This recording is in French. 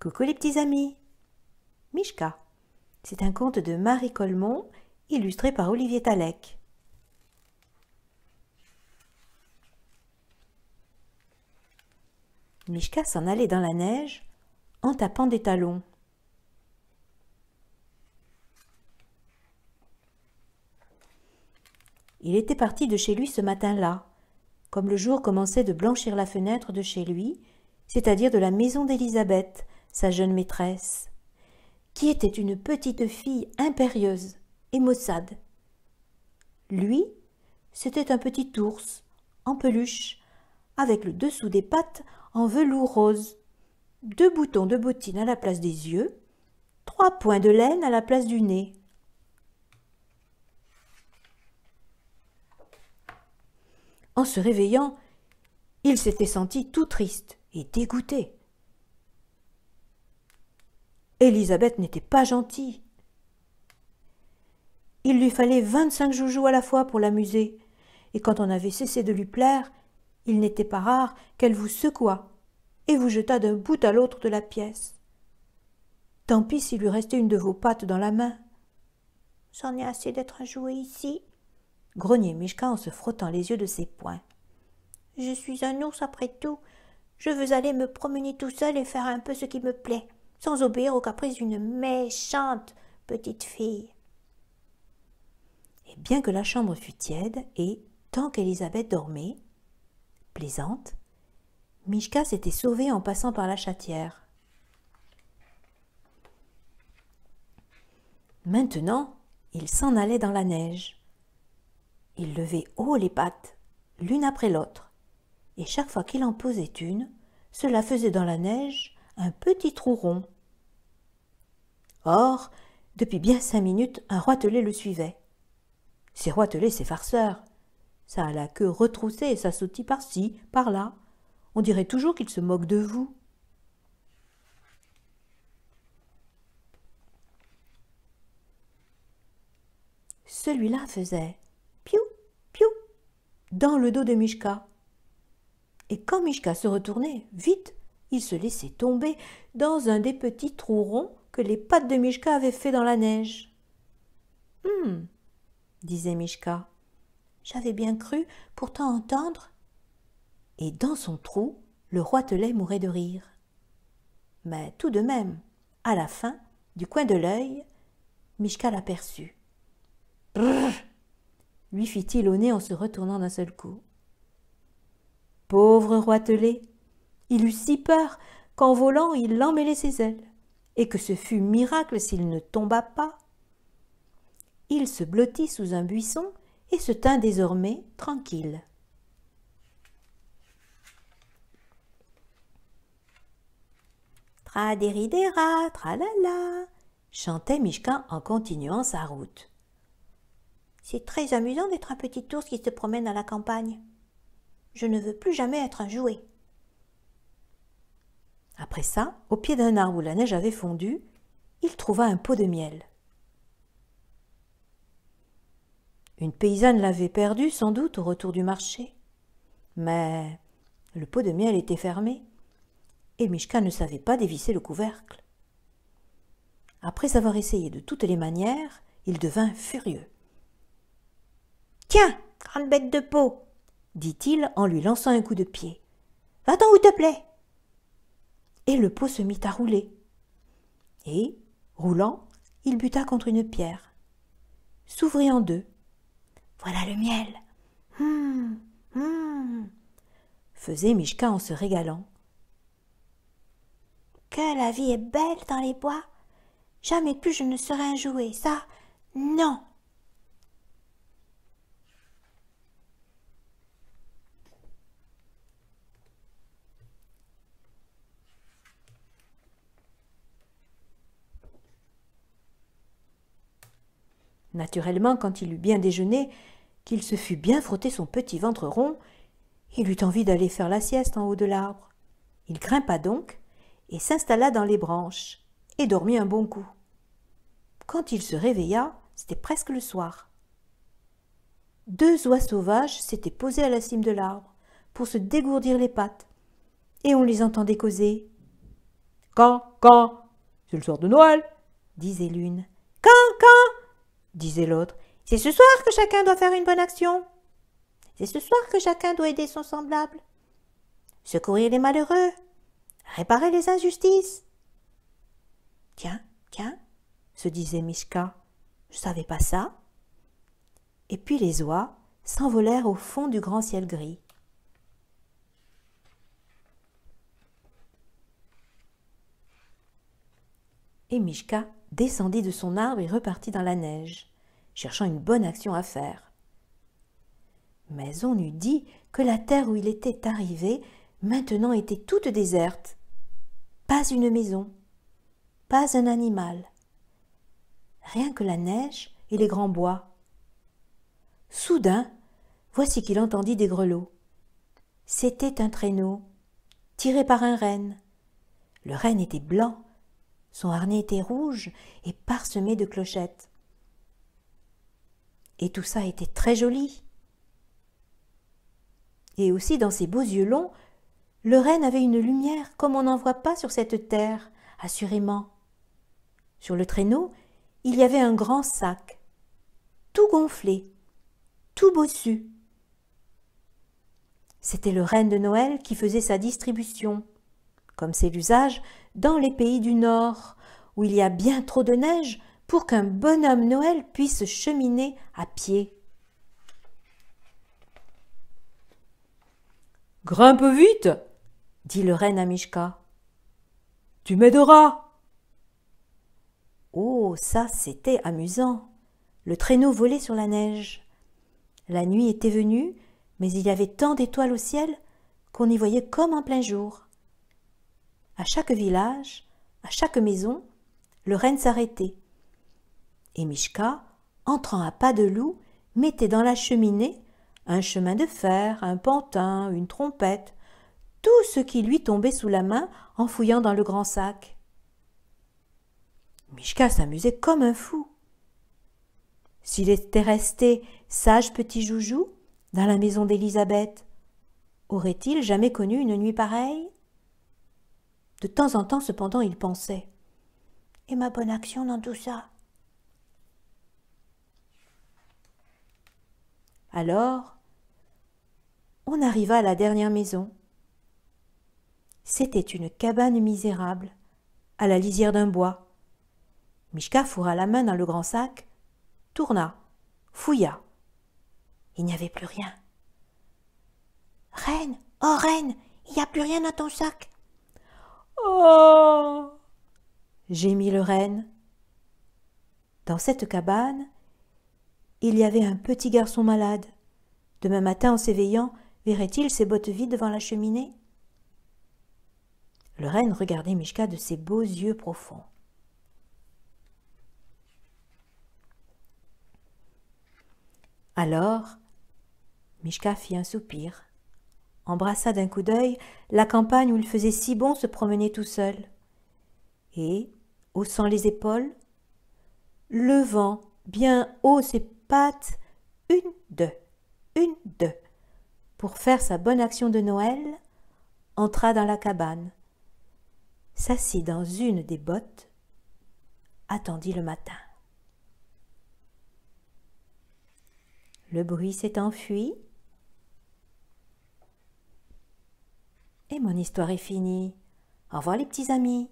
Coucou les petits amis Mishka. C'est un conte de Marie Colmont, illustré par Olivier Talec. Mishka s'en allait dans la neige en tapant des talons. Il était parti de chez lui ce matin-là, comme le jour commençait de blanchir la fenêtre de chez lui, c'est-à-dire de la maison d'Élisabeth, sa jeune maîtresse, qui était une petite fille impérieuse et maussade. Lui, c'était un petit ours, en peluche, avec le dessous des pattes en velours rose, deux boutons de bottine à la place des yeux, trois points de laine à la place du nez. En se réveillant, il s'était senti tout triste et dégoûté. Élisabeth n'était pas gentille. Il lui fallait vingt-cinq joujoux à la fois pour l'amuser, et quand on avait cessé de lui plaire, il n'était pas rare qu'elle vous secouât et vous jeta d'un bout à l'autre de la pièce. Tant pis s'il lui restait une de vos pattes dans la main. J'en ai assez d'être joué ici, grognait Mishka en se frottant les yeux de ses poings. Je suis un ours après tout. Je veux aller me promener tout seul et faire un peu ce qui me plaît sans obéir aux caprices d'une méchante petite fille. Et bien que la chambre fût tiède, et tant qu'Élisabeth dormait, plaisante, Mishka s'était sauvé en passant par la chatière. Maintenant, il s'en allait dans la neige. Il levait haut les pattes, l'une après l'autre, et chaque fois qu'il en posait une, cela faisait dans la neige un petit trou rond. Or, depuis bien cinq minutes, un roitelet le suivait. Ces roitelets, c'est farceurs, Ça a la queue retroussée et ça sautille par-ci, par-là. On dirait toujours qu'il se moque de vous. Celui-là faisait piou, piou dans le dos de Mishka. Et quand Mishka se retournait, vite, il se laissait tomber dans un des petits trous ronds que les pattes de Mishka avaient fait dans la neige. Hum, disait Mishka. J'avais bien cru pourtant entendre. Et dans son trou, le roi mourait de rire. Mais tout de même, à la fin, du coin de l'œil, Mishka l'aperçut. Brrr lui fit-il au nez en se retournant d'un seul coup. Pauvre roi il eut si peur qu'en volant il l'emmêlait ses ailes, et que ce fut miracle s'il ne tomba pas. Il se blottit sous un buisson et se tint désormais tranquille. Tra la la !» chantait Mishka en continuant sa route. C'est très amusant d'être un petit ours qui se promène à la campagne. Je ne veux plus jamais être un jouet. Après ça, au pied d'un arbre où la neige avait fondu, il trouva un pot de miel. Une paysanne l'avait perdu sans doute au retour du marché. Mais le pot de miel était fermé, et Mishka ne savait pas dévisser le couvercle. Après avoir essayé de toutes les manières, il devint furieux. Tiens, grande bête de peau, dit-il en lui lançant un coup de pied. Va-t'en où te plaît et le pot se mit à rouler. Et, roulant, il buta contre une pierre. S'ouvrit en deux. Voilà le miel. Hum, hum, faisait Mishka en se régalant. Que la vie est belle dans les bois. Jamais plus je ne serai un jouet, ça, non. Naturellement, quand il eut bien déjeuné, qu'il se fût bien frotté son petit ventre rond, il eut envie d'aller faire la sieste en haut de l'arbre. Il grimpa donc et s'installa dans les branches et dormit un bon coup. Quand il se réveilla, c'était presque le soir. Deux oies sauvages s'étaient posées à la cime de l'arbre pour se dégourdir les pattes, et on les entendait causer. Quand, quand, c'est le soir de Noël, disait l'une disait l'autre. C'est ce soir que chacun doit faire une bonne action. C'est ce soir que chacun doit aider son semblable. Secourir les malheureux. Réparer les injustices. Tiens, tiens, se disait Mishka. Je savais pas ça. Et puis les oies s'envolèrent au fond du grand ciel gris. Et Mishka descendit de son arbre et repartit dans la neige, cherchant une bonne action à faire. Mais on eût dit que la terre où il était arrivé maintenant était toute déserte. Pas une maison, pas un animal. Rien que la neige et les grands bois. Soudain, voici qu'il entendit des grelots. C'était un traîneau, tiré par un renne. Le renne était blanc, son harnais était rouge et parsemé de clochettes. Et tout ça était très joli. Et aussi dans ses beaux yeux longs, le renne avait une lumière comme on n'en voit pas sur cette terre, assurément. Sur le traîneau, il y avait un grand sac, tout gonflé, tout bossu. C'était le renne de Noël qui faisait sa distribution comme c'est l'usage, dans les pays du Nord, où il y a bien trop de neige pour qu'un bonhomme Noël puisse cheminer à pied. Grimpe vite, dit le renne à Mishka. Tu m'aideras. Oh, ça c'était amusant. Le traîneau volait sur la neige. La nuit était venue, mais il y avait tant d'étoiles au ciel qu'on y voyait comme en plein jour à chaque village, à chaque maison, le renne s'arrêtait. Et Mishka, entrant à pas de loup, mettait dans la cheminée un chemin de fer, un pantin, une trompette, tout ce qui lui tombait sous la main en fouillant dans le grand sac. Mishka s'amusait comme un fou. S'il était resté sage petit joujou dans la maison d'Élisabeth, aurait-il jamais connu une nuit pareille de temps en temps, cependant, il pensait Et ma bonne action dans tout ça Alors, on arriva à la dernière maison. C'était une cabane misérable, à la lisière d'un bois. Mishka fourra la main dans le grand sac, tourna, fouilla. Il n'y avait plus rien. Reine, oh reine, il n'y a plus rien dans ton sac. Oh gémit le renne. Dans cette cabane, il y avait un petit garçon malade. Demain matin, en s'éveillant, verrait-il ses bottes vides devant la cheminée Le renne regardait Mishka de ses beaux yeux profonds. Alors, Mishka fit un soupir embrassa d'un coup d'œil la campagne où il faisait si bon se promener tout seul. Et, haussant les épaules, levant bien haut ses pattes, une, deux, une, deux, pour faire sa bonne action de Noël, entra dans la cabane, s'assit dans une des bottes, attendit le matin. Le bruit s'est enfui, Et mon histoire est finie. Au revoir les petits amis.